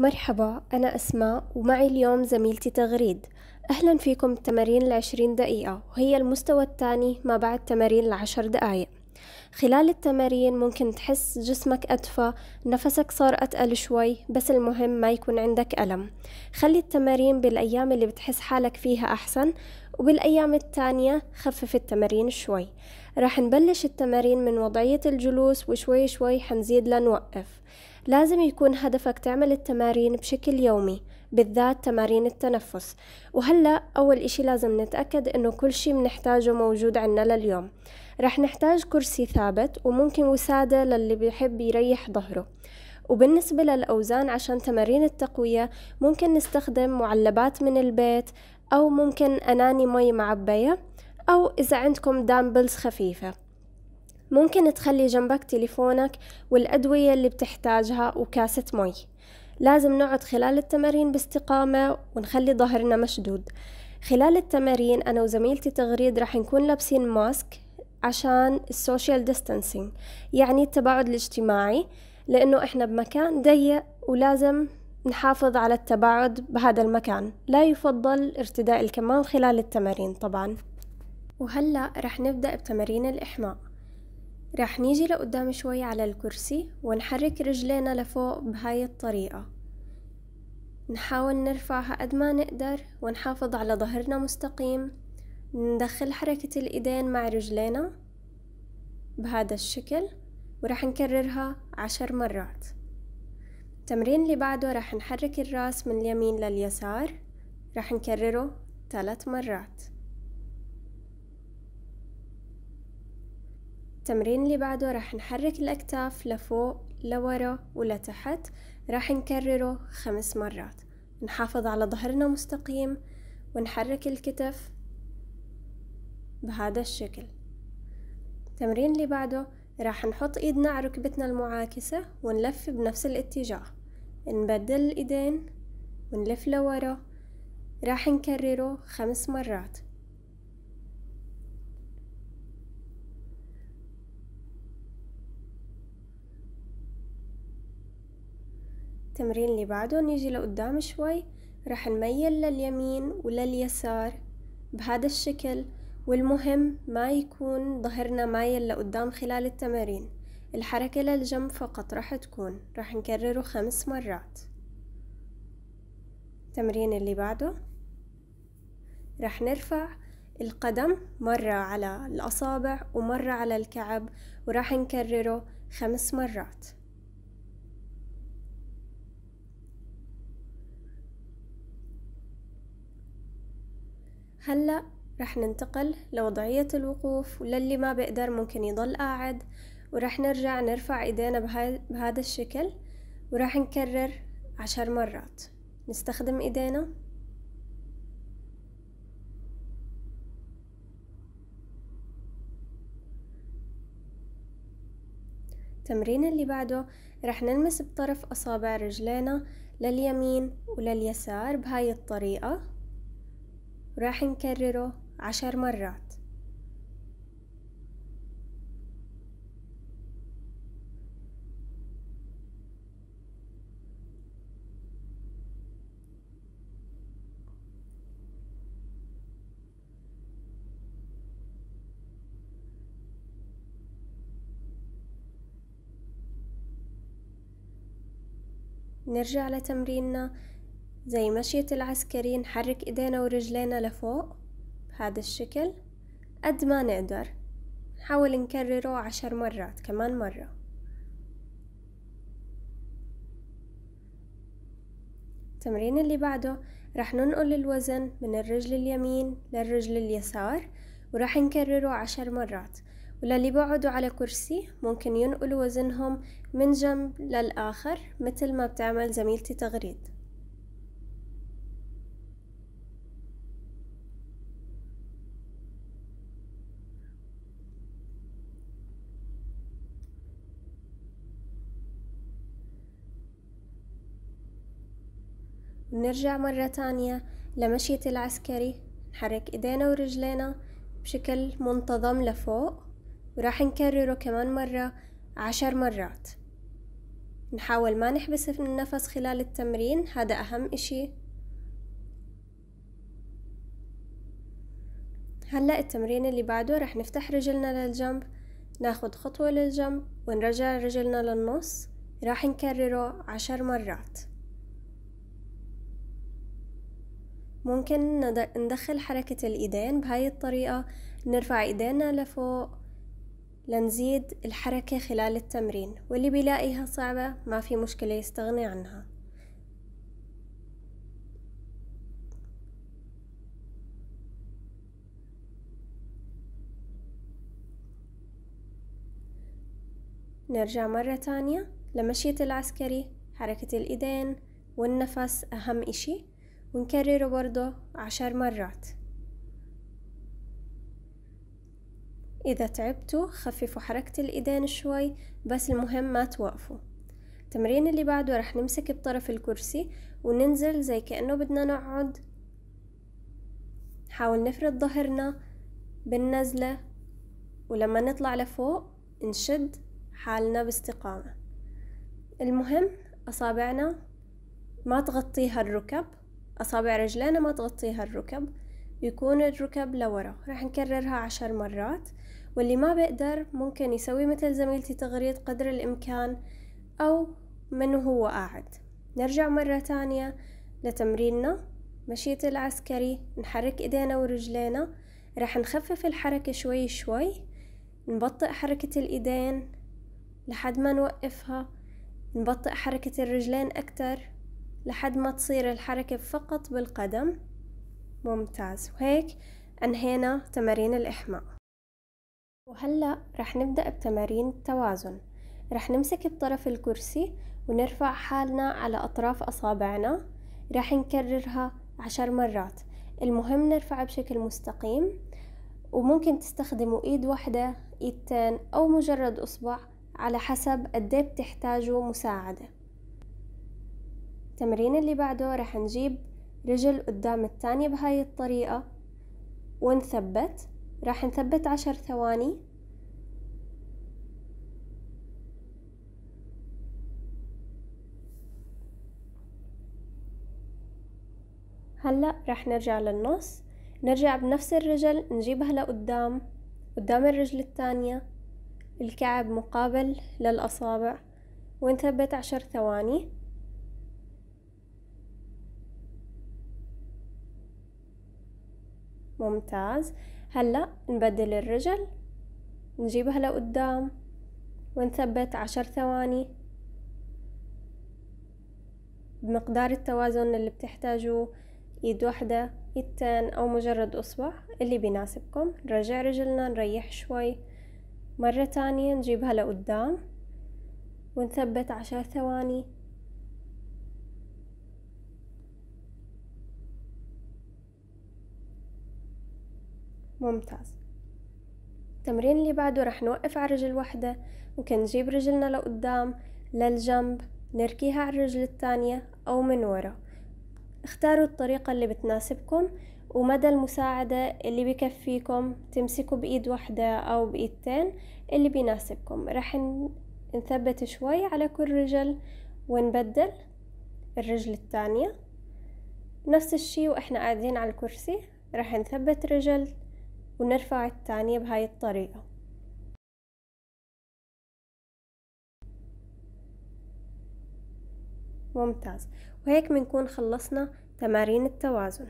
مرحبا أنا أسماء ومعي اليوم زميلتي تغريد أهلا فيكم بتمارين العشرين دقيقة وهي المستوى الثاني ما بعد تمارين العشر دقايق خلال التمارين ممكن تحس جسمك أدفى نفسك صار أتقل شوي بس المهم ما يكون عندك ألم خلي التمارين بالأيام اللي بتحس حالك فيها أحسن وبالأيام التانية خفف التمارين شوي راح نبلش التمارين من وضعية الجلوس وشوي شوي حنزيد لنوقف لازم يكون هدفك تعمل التمارين بشكل يومي بالذات تمارين التنفس وهلأ أول إشي لازم نتأكد إنه كل شي بنحتاجه موجود عنا لليوم رح نحتاج كرسي ثابت وممكن وسادة للي بيحب يريح ظهره وبالنسبة للأوزان عشان تمارين التقوية ممكن نستخدم معلبات من البيت أو ممكن أناني مي معبية أو إذا عندكم دامبلز خفيفة ممكن تخلي جنبك تليفونك والأدوية اللي بتحتاجها وكاسة مي لازم نقعد خلال التمارين باستقامة ونخلي ظهرنا مشدود خلال التمارين أنا وزميلتي تغريد رح نكون لابسين ماسك عشان السوشيال ديستانسينج يعني التباعد الاجتماعي لأنه إحنا بمكان ضيق ولازم نحافظ على التباعد بهذا المكان لا يفضل ارتداء الكمام خلال التمارين طبعا وهلأ رح نبدأ بتمارين الإحماء راح نيجي لقدام شوي على الكرسي ونحرك رجلينا لفوق بهاي الطريقة نحاول نرفعها قد ما نقدر ونحافظ على ظهرنا مستقيم ندخل حركة الإيدين مع رجلينا بهذا الشكل ورح نكررها عشر مرات التمرين اللي بعده رح نحرك الراس من اليمين لليسار رح نكرره ثلاث مرات التمرين اللي بعده راح نحرك الأكتاف لفوق لورا ولتحت راح نكرره خمس مرات نحافظ على ظهرنا مستقيم ونحرك الكتف بهذا الشكل التمرين اللي بعده راح نحط ايدنا على ركبتنا المعاكسة ونلف بنفس الاتجاه نبدل الايدين ونلف لورا راح نكرره خمس مرات التمرين اللي بعده نيجي لقدام شوي راح نميل لليمين ولليسار بهذا الشكل والمهم ما يكون ظهرنا مايل لقدام خلال التمارين الحركة للجنب فقط راح تكون راح نكرره خمس مرات التمرين اللي بعده راح نرفع القدم مرة على الأصابع ومرة على الكعب وراح نكرره خمس مرات هلأ رح ننتقل لوضعية الوقوف وللي ما بيقدر ممكن يضل قاعد ورح نرجع نرفع ايدينا بهذا الشكل ورح نكرر عشر مرات نستخدم ايدينا التمرين اللي بعده رح نلمس بطرف أصابع رجلينا لليمين ولليسار بهاي الطريقة وراح نكرره عشر مرات نرجع لتمريننا زي مشية العسكري نحرك ايدينا ورجلينا لفوق بهذا الشكل قد ما نقدر نحاول نكرره عشر مرات كمان مرة التمرين اللي بعده رح ننقل الوزن من الرجل اليمين للرجل اليسار ورح نكرره عشر مرات وللي بيقعدوا على كرسي ممكن ينقلوا وزنهم من جنب للآخر مثل ما بتعمل زميلتي تغريد بنرجع مرة تانية لمشية العسكري نحرك ايدينا ورجلينا بشكل منتظم لفوق وراح نكرره كمان مرة عشر مرات نحاول ما نحبس النفس خلال التمرين هذا أهم إشي هلأ التمرين اللي بعده رح نفتح رجلنا للجنب ناخد خطوة للجنب ونرجع رجلنا للنص راح نكرره عشر مرات ممكن ندخل حركة الإيدين بهاي الطريقة نرفع إيدينا لفوق لنزيد الحركة خلال التمرين واللي بيلاقيها صعبة ما في مشكلة يستغني عنها نرجع مرة تانية لمشية العسكري حركة الإيدين والنفس أهم إشي ونكرره برضه عشر مرات إذا تعبتوا خففوا حركة الإيدين شوي بس المهم ما توقفوا التمرين اللي بعده رح نمسك بطرف الكرسي وننزل زي كأنه بدنا نقعد حاول نفرد ظهرنا بالنزلة ولما نطلع لفوق نشد حالنا باستقامة المهم أصابعنا ما تغطيها الركب أصابع رجلينا ما تغطيها الركب يكون الركب لورا راح نكررها عشر مرات واللي ما بيقدر ممكن يسوي مثل زميلتي تغريد قدر الإمكان أو من هو قاعد نرجع مرة تانية لتمريننا مشية العسكري نحرك إيدينا ورجلينا راح نخفف الحركة شوي شوي نبطئ حركة الإيدين لحد ما نوقفها نبطئ حركة الرجلين أكتر لحد ما تصير الحركة فقط بالقدم ممتاز وهيك أنهينا تمارين الإحماء وهلأ رح نبدأ بتمارين التوازن رح نمسك بطرف الكرسي ونرفع حالنا على أطراف أصابعنا رح نكررها عشر مرات المهم نرفع بشكل مستقيم وممكن تستخدموا إيد واحدة إيدتين أو مجرد أصبع على حسب قد إيه بتحتاجوا مساعده التمرين اللي بعده راح نجيب رجل قدام الثانية بهاي الطريقة ونثبت راح نثبت عشر ثواني هلأ راح نرجع للنص نرجع بنفس الرجل نجيبها لقدام قدام الرجل الثانية الكعب مقابل للأصابع ونثبت عشر ثواني ممتاز هلأ نبدل الرجل نجيبها لقدام ونثبت عشر ثواني بمقدار التوازن اللي بتحتاجوه ايد واحدة ايدتين او مجرد اصبع اللي بيناسبكم نرجع رجلنا نريح شوي مرة تانية نجيبها لقدام ونثبت عشر ثواني ممتاز التمرين اللي بعده رح نوقف على رجل واحدة ممكن نجيب رجلنا لقدام للجنب نركيها على الرجل الثانية أو من ورا اختاروا الطريقة اللي بتناسبكم ومدى المساعدة اللي بكفيكم تمسكوا بإيد واحدة أو بإيدتين اللي بيناسبكم رح نثبت شوي على كل رجل ونبدل الرجل الثانية نفس الشي وإحنا قاعدين على الكرسي رح نثبت رجل ونرفع الثانية بهاي الطريقة ممتاز وهيك بنكون خلصنا تمارين التوازن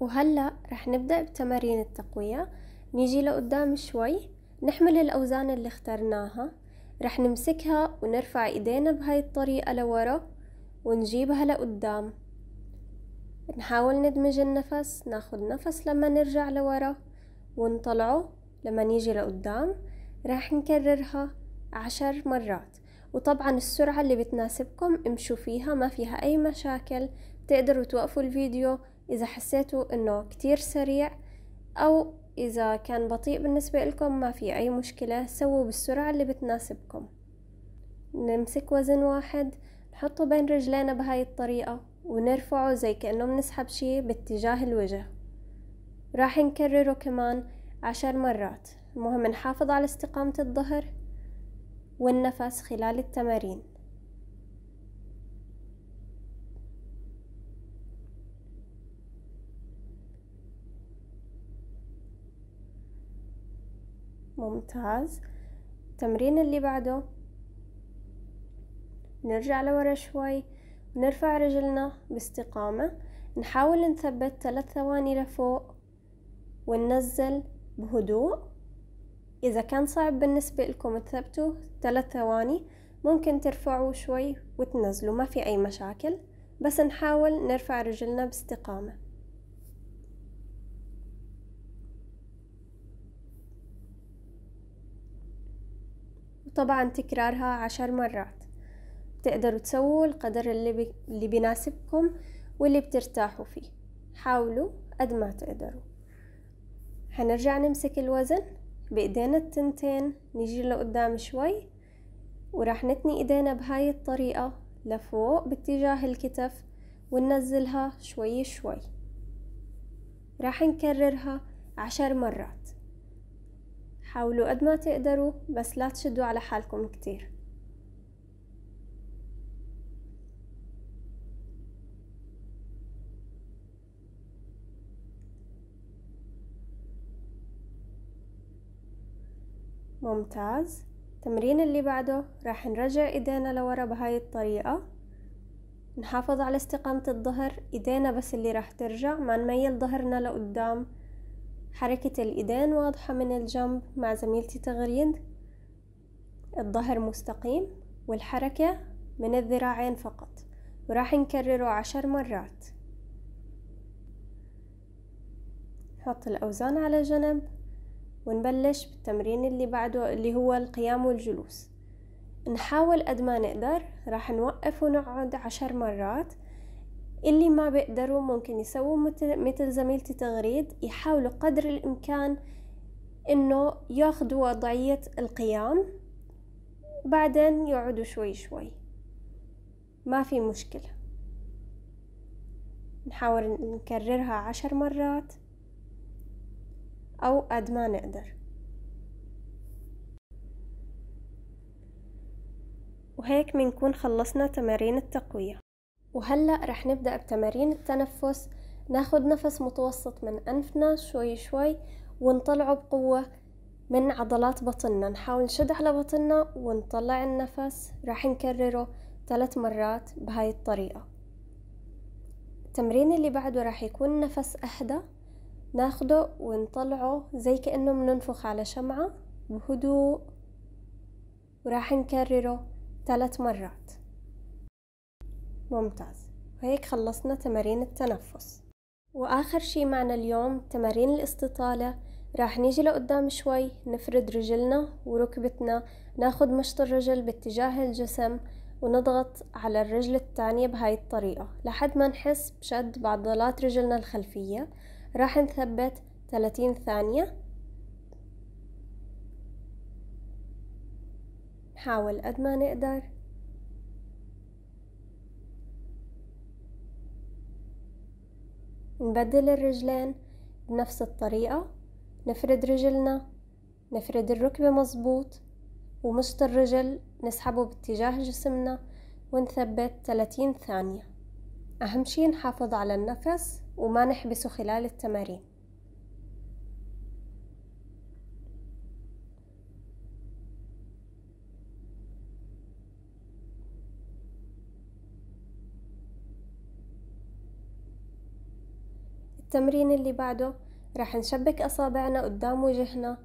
وهلأ رح نبدأ بتمارين التقوية نيجي لقدام شوي نحمل الأوزان اللي اخترناها رح نمسكها ونرفع ايدينا بهاي الطريقة لورا ونجيبها لقدام نحاول ندمج النفس ناخد نفس لما نرجع لورا ونطلعه لما نيجي لقدام راح نكررها عشر مرات وطبعا السرعة اللي بتناسبكم امشوا فيها ما فيها أي مشاكل تقدروا توقفوا الفيديو إذا حسيتوا إنه كتير سريع أو إذا كان بطيء بالنسبة لكم ما في أي مشكلة سووا بالسرعة اللي بتناسبكم نمسك وزن واحد نحطه بين رجلينا بهاي الطريقة ونرفعه زي كأنه بنسحب شي باتجاه الوجه راح نكرره كمان عشر مرات المهم نحافظ على استقامة الظهر والنفس خلال التمارين ممتاز التمرين اللي بعده نرجع لورا شوي ونرفع رجلنا باستقامة نحاول نثبت ثلاث ثواني لفوق وننزل بهدوء إذا كان صعب بالنسبة لكم تثبتوا ثلاث ثواني ممكن ترفعوا شوي وتنزلوا ما في أي مشاكل بس نحاول نرفع رجلنا باستقامة وطبعا تكرارها عشر مرات بتقدروا تسووا القدر اللي, بي... اللي بيناسبكم واللي بترتاحوا فيه حاولوا قد ما تقدروا هنرجع نمسك الوزن بايدينا التنتين نيجي لقدام شوي وراح نتني ايدينا بهاي الطريقة لفوق باتجاه الكتف وننزلها شوي شوي راح نكررها عشر مرات حاولوا قد ما تقدروا بس لا تشدوا على حالكم كتير ممتاز التمرين اللي بعده راح نرجع ايدينا لورا بهاي الطريقة نحافظ على استقامة الظهر ايدينا بس اللي راح ترجع ما نميل ظهرنا لقدام حركة الايدين واضحة من الجنب مع زميلتي تغريد الظهر مستقيم والحركة من الذراعين فقط وراح نكرره عشر مرات نحط الأوزان على جنب ونبلش بالتمرين اللي بعده اللي هو القيام والجلوس نحاول قد ما نقدر راح نوقف ونقعد عشر مرات اللي ما بيقدروا ممكن يسووا مثل زميلتي تغريد يحاولوا قدر الإمكان إنه ياخدوا وضعية القيام بعدين يقعدوا شوي شوي ما في مشكلة نحاول نكررها عشر مرات أو قد ما نقدر وهيك منكون خلصنا تمارين التقوية وهلأ رح نبدأ بتمارين التنفس ناخد نفس متوسط من أنفنا شوي شوي ونطلعه بقوة من عضلات بطننا نحاول نشد على بطننا ونطلع النفس راح نكرره ثلاث مرات بهاي الطريقة التمرين اللي بعده راح يكون نفس أهدى ناخده ونطلعه زي كأنه بننفخ على شمعة بهدوء وراح نكرره ثلاث مرات ممتاز وهيك خلصنا تمارين التنفس وآخر شي معنا اليوم تمارين الاستطالة راح نيجي لقدام شوي نفرد رجلنا وركبتنا ناخد مشط الرجل باتجاه الجسم ونضغط على الرجل الثانية بهاي الطريقة لحد ما نحس بشد بعضلات رجلنا الخلفية راح نثبت 30 ثانية نحاول قد ما نقدر نبدل الرجلين بنفس الطريقة نفرد رجلنا نفرد الركبة مظبوط ومشط الرجل نسحبه باتجاه جسمنا ونثبت 30 ثانية أهم شي نحافظ على النفس وما نحبسه خلال التمارين التمرين اللي بعده راح نشبك أصابعنا قدام وجهنا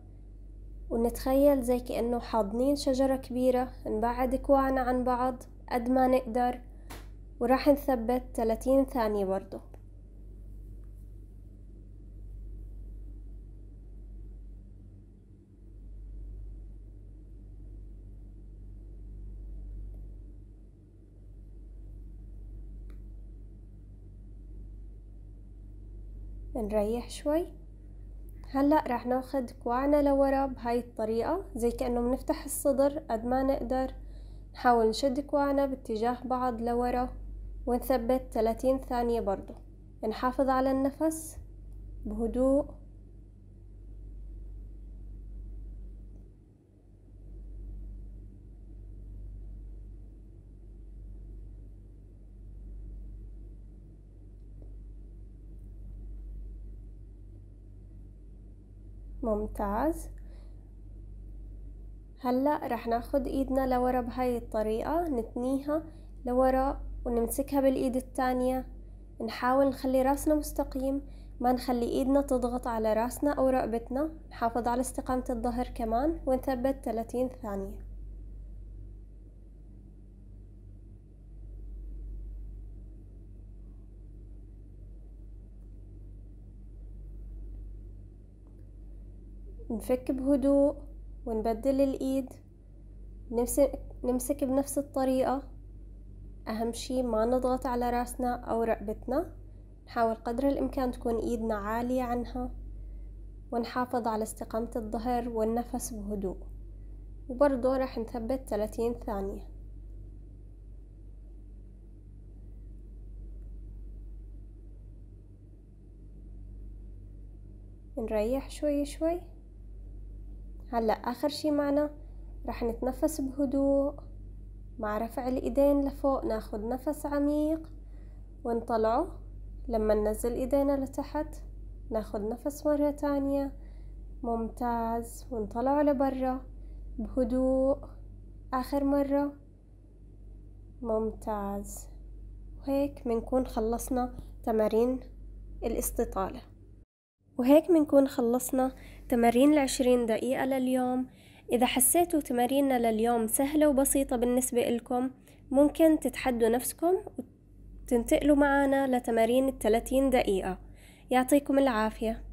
ونتخيل زي كأنه حاضنين شجرة كبيرة نبعد كواعنا عن بعض قد ما نقدر وراح نثبت 30 ثانية برضه نريح شوي هلأ رح ناخد كوعنا لورا بهاي الطريقة زي كأنه بنفتح الصدر قد ما نقدر نحاول نشد كوعنا باتجاه بعض لورا ونثبت 30 ثانية برضو نحافظ على النفس بهدوء ممتاز هلأ رح ناخد ايدنا لورا بهاي الطريقة نتنيها لورا ونمسكها بالايد التانية نحاول نخلي راسنا مستقيم ما نخلي ايدنا تضغط على راسنا او رقبتنا نحافظ على استقامة الظهر كمان ونثبت 30 ثانية نفك بهدوء ونبدل الإيد نمسك, نمسك بنفس الطريقة أهم شي ما نضغط على راسنا أو رقبتنا نحاول قدر الإمكان تكون إيدنا عالية عنها ونحافظ على استقامة الظهر والنفس بهدوء وبرضه راح نثبت 30 ثانية نريح شوي شوي هلأ آخر شي معنا رح نتنفس بهدوء مع رفع الإيدين لفوق ناخد نفس عميق ونطلعه لما ننزل إيدينا لتحت ناخد نفس مرة تانية ممتاز ونطلعه لبرا بهدوء آخر مرة ممتاز وهيك منكون خلصنا تمارين الاستطالة وهيك منكون خلصنا تمارين العشرين دقيقة لليوم إذا حسيتوا تماريننا لليوم سهلة وبسيطة بالنسبة إلكم ممكن تتحدوا نفسكم وتنتقلوا معنا لتمارين الثلاثين دقيقة يعطيكم العافية